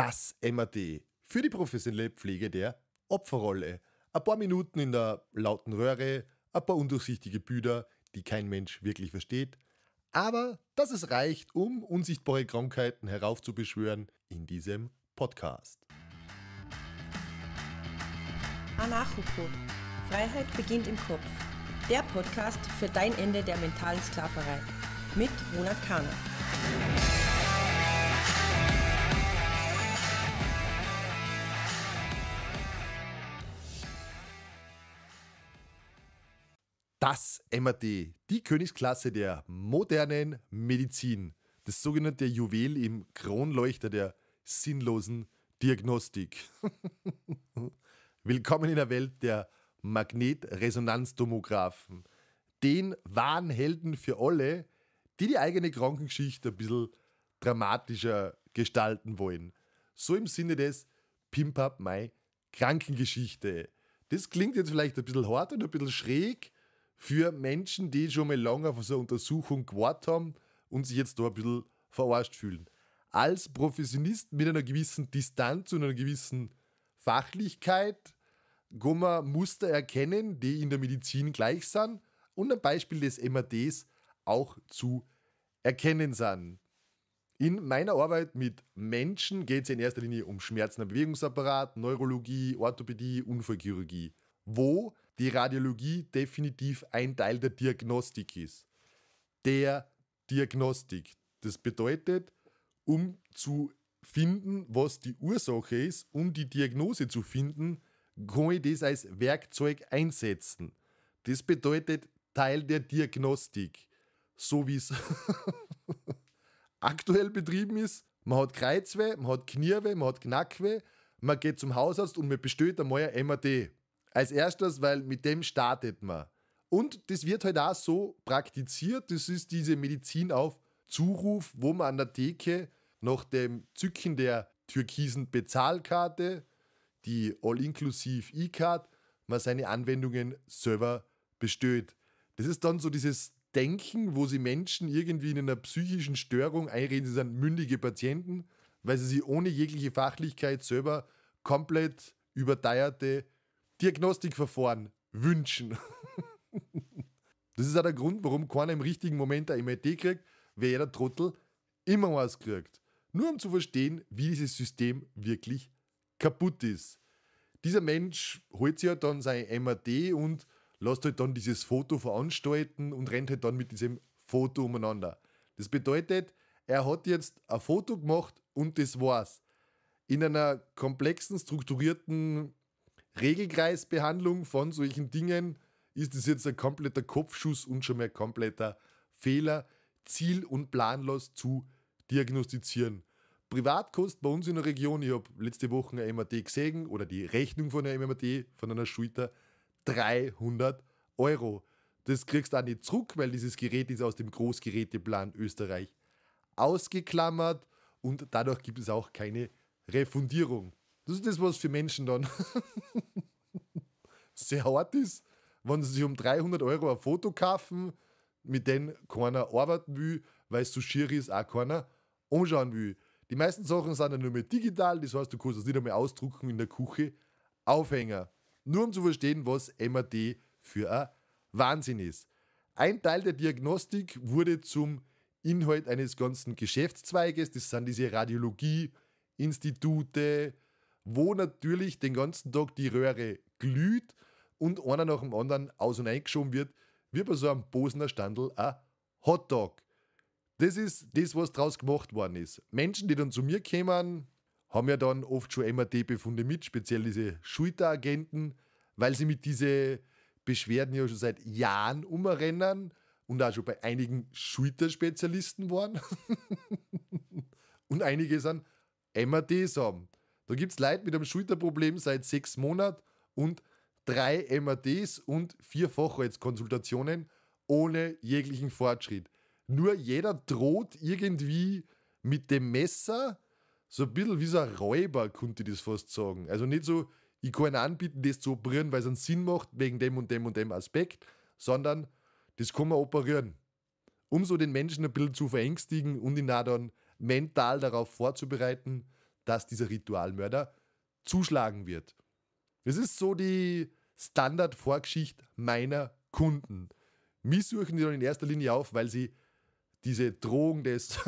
das MAD für die professionelle Pflege der Opferrolle. Ein paar Minuten in der lauten Röhre, ein paar undurchsichtige Büder, die kein Mensch wirklich versteht, aber dass es reicht, um unsichtbare Krankheiten heraufzubeschwören in diesem Podcast. Anarchopod. Freiheit beginnt im Kopf. Der Podcast für dein Ende der mentalen Sklaverei mit Ronald Kahner. MAD, die Königsklasse der modernen Medizin, das sogenannte Juwel im Kronleuchter der sinnlosen Diagnostik. Willkommen in der Welt der Magnetresonanztomographen, den wahren Helden für alle, die die eigene Krankengeschichte ein bisschen dramatischer gestalten wollen. So im Sinne des Pimp Up My Krankengeschichte. Das klingt jetzt vielleicht ein bisschen hart und ein bisschen schräg, für Menschen, die schon mal lange auf so eine Untersuchung gewartet haben und sich jetzt da ein bisschen verarscht fühlen. Als Professionist mit einer gewissen Distanz und einer gewissen Fachlichkeit kann man Muster erkennen, die in der Medizin gleich sind und am Beispiel des MADs auch zu erkennen sind. In meiner Arbeit mit Menschen geht es in erster Linie um Schmerzen am Bewegungsapparat, Neurologie, Orthopädie, Unfallchirurgie, wo die Radiologie definitiv ein Teil der Diagnostik ist. Der Diagnostik. Das bedeutet, um zu finden, was die Ursache ist, um die Diagnose zu finden, kann ich das als Werkzeug einsetzen. Das bedeutet Teil der Diagnostik. So wie es aktuell betrieben ist, man hat Kreuzweh, man hat Knirwe, man hat Knackweh, man geht zum Hausarzt und man bestellt einmal ein MRT. Als erstes, weil mit dem startet man. Und das wird halt auch so praktiziert. Das ist diese Medizin auf Zuruf, wo man an der Theke nach dem Zücken der türkisen Bezahlkarte, die All-Inclusive E-Card, man seine Anwendungen selber bestellt. Das ist dann so dieses Denken, wo sie Menschen irgendwie in einer psychischen Störung einreden, sie sind mündige Patienten, weil sie sie ohne jegliche Fachlichkeit selber komplett überteuerte Diagnostikverfahren wünschen. das ist auch der Grund, warum keiner im richtigen Moment eine MRT kriegt, weil jeder Trottel immer was kriegt. Nur um zu verstehen, wie dieses System wirklich kaputt ist. Dieser Mensch holt sich halt dann sein MRT und lässt halt dann dieses Foto veranstalten und rennt halt dann mit diesem Foto umeinander. Das bedeutet, er hat jetzt ein Foto gemacht und das war's. In einer komplexen, strukturierten Regelkreisbehandlung von solchen Dingen ist es jetzt ein kompletter Kopfschuss und schon mal ein kompletter Fehler, ziel- und planlos zu diagnostizieren. Privatkost bei uns in der Region, ich habe letzte Woche eine MAT gesehen oder die Rechnung von einer MAT, von einer Schulter, 300 Euro. Das kriegst du auch nicht zurück, weil dieses Gerät ist aus dem Großgeräteplan Österreich ausgeklammert und dadurch gibt es auch keine Refundierung. Das ist das, was für Menschen dann sehr hart ist, wenn sie sich um 300 Euro ein Foto kaufen, mit dem keiner arbeiten will, weil es so schier ist, auch keiner anschauen will. Die meisten Sachen sind ja nur mehr digital, das heißt, du kannst es nicht einmal ausdrucken in der Küche, Aufhänger. Nur um zu verstehen, was MRT für ein Wahnsinn ist. Ein Teil der Diagnostik wurde zum Inhalt eines ganzen Geschäftszweiges, das sind diese Radiologie, Institute, wo natürlich den ganzen Tag die Röhre glüht und einer nach dem anderen aus- und eingeschoben wird, wie bei so einem Bosener Standel ein Hotdog. Das ist das, was daraus gemacht worden ist. Menschen, die dann zu mir kämen, haben ja dann oft schon mrt befunde mit, speziell diese Schulteragenten, weil sie mit diesen Beschwerden ja schon seit Jahren umrennen und auch schon bei einigen Schulterspezialisten waren. und einige sind MATs haben. Da gibt es Leute mit einem Schulterproblem seit sechs Monaten und drei MATs und vier Fachheitskonsultationen ohne jeglichen Fortschritt. Nur jeder droht irgendwie mit dem Messer, so ein bisschen wie so ein Räuber, könnte ich das fast sagen. Also nicht so, ich kann anbieten, das zu operieren, weil es einen Sinn macht, wegen dem und dem und dem Aspekt, sondern das kann man operieren. Um so den Menschen ein bisschen zu verängstigen und ihn auch dann mental darauf vorzubereiten, dass dieser Ritualmörder zuschlagen wird. Das ist so die Standard-Vorgeschichte meiner Kunden. Mich suchen die dann in erster Linie auf, weil sie diese Drohung des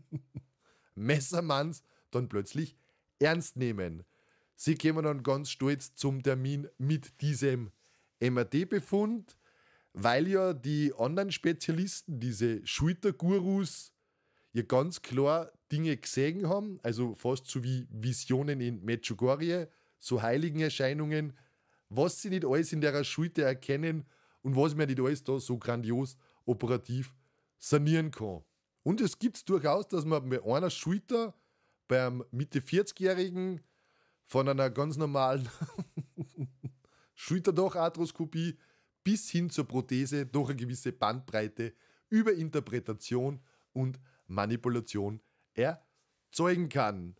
Messermanns dann plötzlich ernst nehmen. Sie kämen dann ganz stolz zum Termin mit diesem MAD-Befund, weil ja die anderen spezialisten diese Schultergurus, ja ganz klar Dinge gesehen haben, also fast so wie Visionen in Medjugorje, so heiligen Erscheinungen, was sie nicht alles in der Schulter erkennen und was man nicht alles da so grandios operativ sanieren kann. Und es gibt es durchaus, dass man bei einer Schulter beim Mitte 40-Jährigen von einer ganz normalen schulterdach bis hin zur Prothese doch eine gewisse Bandbreite über Interpretation und Manipulation erzeugen kann.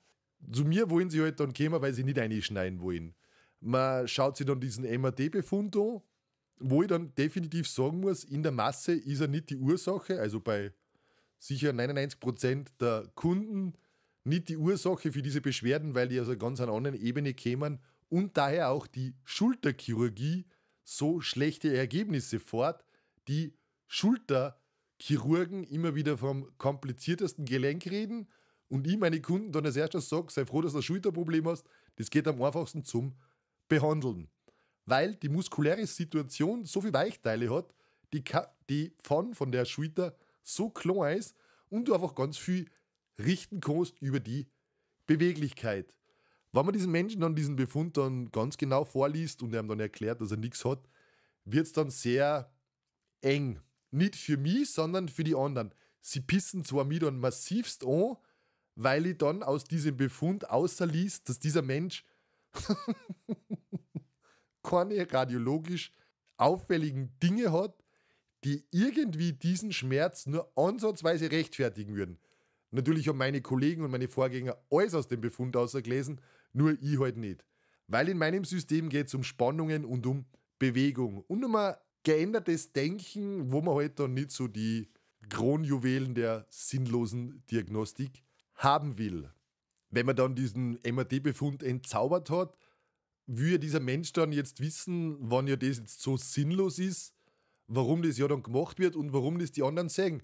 Zu mir wollen sie heute halt dann kommen, weil sie nicht einschneiden wollen. Man schaut sich dann diesen MAD-Befund an, wo ich dann definitiv sagen muss, in der Masse ist er nicht die Ursache, also bei sicher 99% der Kunden nicht die Ursache für diese Beschwerden, weil die aus einer ganz anderen Ebene kämen und daher auch die Schulterchirurgie so schlechte Ergebnisse fort, die Schulter Chirurgen immer wieder vom kompliziertesten Gelenk reden und ich meine Kunden dann als erstes sage, sei froh, dass du ein Schulterproblem hast, das geht am einfachsten zum Behandeln. Weil die muskuläre Situation so viele Weichteile hat, die, die Pfanne von der Schulter so klar ist und du einfach ganz viel richten kannst über die Beweglichkeit. Wenn man diesen Menschen dann diesen Befund dann ganz genau vorliest und er ihm dann erklärt, dass er nichts hat, wird es dann sehr eng. Nicht für mich, sondern für die anderen. Sie pissen zwar mich dann massivst an, weil ich dann aus diesem Befund außerließ, dass dieser Mensch keine radiologisch auffälligen Dinge hat, die irgendwie diesen Schmerz nur ansatzweise rechtfertigen würden. Natürlich haben meine Kollegen und meine Vorgänger alles aus dem Befund ausgelesen, nur ich halt nicht. Weil in meinem System geht es um Spannungen und um Bewegung und um eine geändertes Denken, wo man halt dann nicht so die Kronjuwelen der sinnlosen Diagnostik haben will. Wenn man dann diesen MRT-Befund entzaubert hat, will ja dieser Mensch dann jetzt wissen, wann ja das jetzt so sinnlos ist, warum das ja dann gemacht wird und warum das die anderen sehen.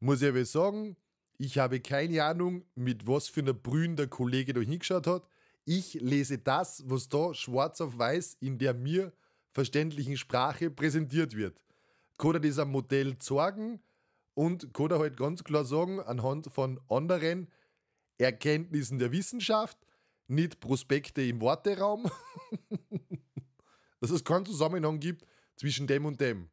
Muss ich aber sagen, ich habe keine Ahnung, mit was für einer Brühen der Kollege da hingeschaut hat. Ich lese das, was da schwarz auf weiß in der mir verständlichen Sprache präsentiert wird. Koda dieser Modell sorgen und Koda halt ganz klar sagen, anhand von anderen Erkenntnissen der Wissenschaft, nicht Prospekte im Worteraum, dass es keinen Zusammenhang gibt zwischen dem und dem.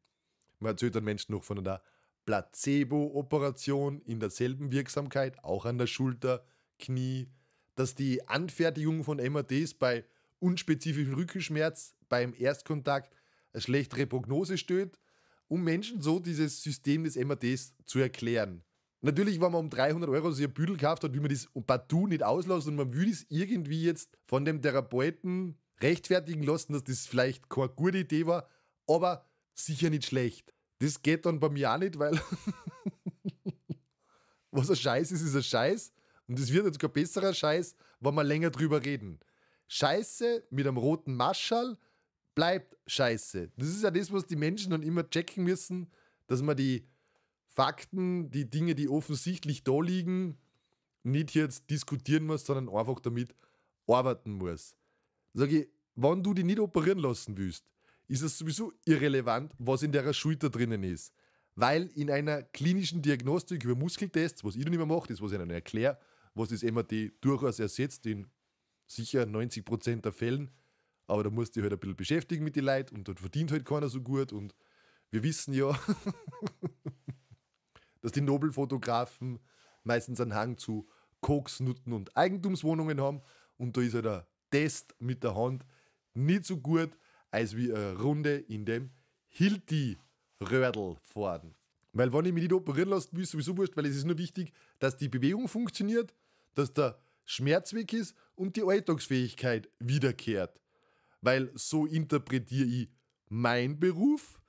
Man erzählt dann Menschen noch von einer Placebo-Operation in derselben Wirksamkeit, auch an der Schulter, Knie, dass die Anfertigung von MRTs bei unspezifischem Rückenschmerz beim Erstkontakt eine schlechtere Prognose steht, um Menschen so dieses System des MRTs zu erklären. Natürlich, wenn man um 300 Euro so ein Büdel gekauft hat, wie man das partout nicht auslassen und man würde es irgendwie jetzt von dem Therapeuten rechtfertigen lassen, dass das vielleicht keine gute Idee war, aber sicher nicht schlecht. Das geht dann bei mir auch nicht, weil was ein Scheiß ist, ist ein Scheiß und es wird jetzt kein besserer Scheiß, wenn wir länger drüber reden. Scheiße mit einem roten Marschall bleibt scheiße. Das ist ja das, was die Menschen dann immer checken müssen, dass man die Fakten, die Dinge, die offensichtlich da liegen, nicht jetzt diskutieren muss, sondern einfach damit arbeiten muss. Sag ich, wenn du die nicht operieren lassen willst, ist es sowieso irrelevant, was in der Schulter drinnen ist. Weil in einer klinischen Diagnostik über Muskeltests, was ich dann immer mache, das, was ich dann erkläre, was das MRT durchaus ersetzt in sicher 90% der Fällen, aber da musst du dich halt ein bisschen beschäftigen mit den Leuten und dort verdient halt keiner so gut und wir wissen ja, dass die Nobelfotografen meistens einen Hang zu Koksnutten und Eigentumswohnungen haben und da ist halt der Test mit der Hand nicht so gut, als wie eine Runde in dem Hilti-Rödel fahren. Weil wenn ich mich nicht operieren lasse, ist sowieso wurscht, weil es ist nur wichtig, dass die Bewegung funktioniert, dass der Schmerz weg ist und die Alltagsfähigkeit wiederkehrt weil so interpretiere ich mein Beruf.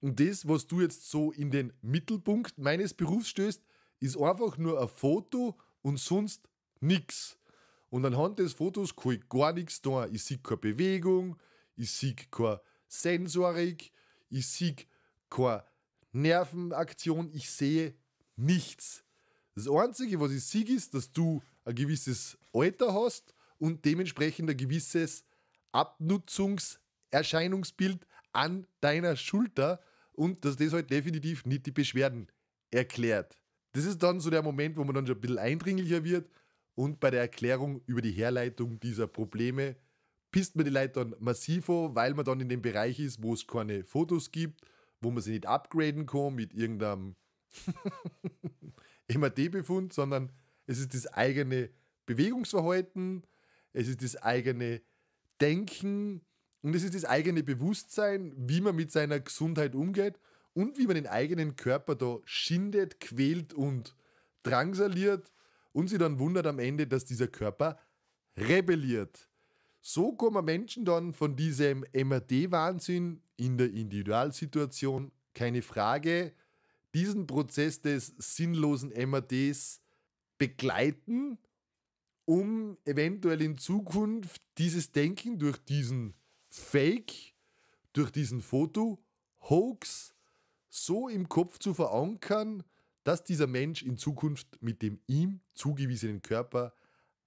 Und das, was du jetzt so in den Mittelpunkt meines Berufs stößt, ist einfach nur ein Foto und sonst nichts. Und anhand des Fotos kann ich gar nichts tun. Ich sehe keine Bewegung, ich sehe keine Sensorik, ich sehe keine Nervenaktion, ich sehe nichts. Das Einzige, was ich sehe, ist, dass du ein gewisses Alter hast und dementsprechend ein gewisses Abnutzungserscheinungsbild an deiner Schulter und dass das halt definitiv nicht die Beschwerden erklärt. Das ist dann so der Moment, wo man dann schon ein bisschen eindringlicher wird und bei der Erklärung über die Herleitung dieser Probleme pisst man die Leute dann massiv an, weil man dann in dem Bereich ist, wo es keine Fotos gibt, wo man sie nicht upgraden kann mit irgendeinem MAD-Befund, sondern es ist das eigene Bewegungsverhalten, es ist das eigene Denken und es ist das eigene Bewusstsein, wie man mit seiner Gesundheit umgeht und wie man den eigenen Körper da schindet, quält und drangsaliert und sie dann wundert am Ende, dass dieser Körper rebelliert. So kommen Menschen dann von diesem MRD-Wahnsinn in der Individualsituation, keine Frage, diesen Prozess des sinnlosen MRDs begleiten um eventuell in Zukunft dieses Denken durch diesen Fake, durch diesen Foto-Hoax so im Kopf zu verankern, dass dieser Mensch in Zukunft mit dem ihm zugewiesenen Körper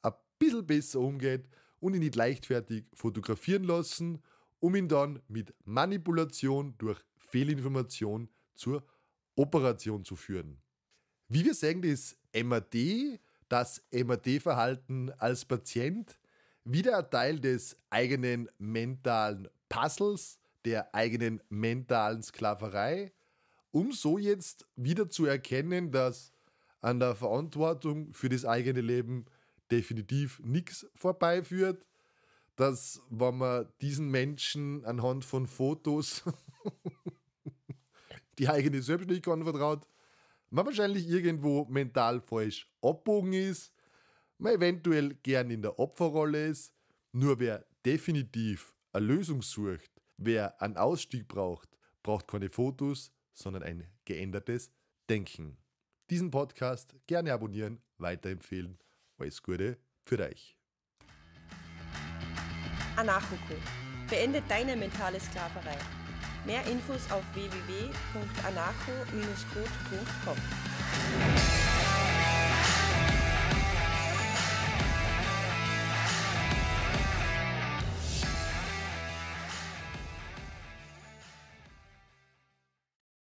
ein bisschen besser umgeht und ihn nicht leichtfertig fotografieren lassen, um ihn dann mit Manipulation durch Fehlinformation zur Operation zu führen. Wie wir sehen, das MAD das mrt verhalten als Patient wieder ein Teil des eigenen mentalen Puzzles, der eigenen mentalen Sklaverei, um so jetzt wieder zu erkennen, dass an der Verantwortung für das eigene Leben definitiv nichts vorbeiführt, dass wenn man diesen Menschen anhand von Fotos die eigene Selbstständigkeit anvertraut, man wahrscheinlich irgendwo mental falsch abbogen ist, man eventuell gern in der Opferrolle ist. Nur wer definitiv eine Lösung sucht, wer einen Ausstieg braucht, braucht keine Fotos, sondern ein geändertes Denken. Diesen Podcast gerne abonnieren, weiterempfehlen. Alles Gute für euch. Anarcho beende deine mentale Sklaverei. Mehr Infos auf wwwanarcho codecom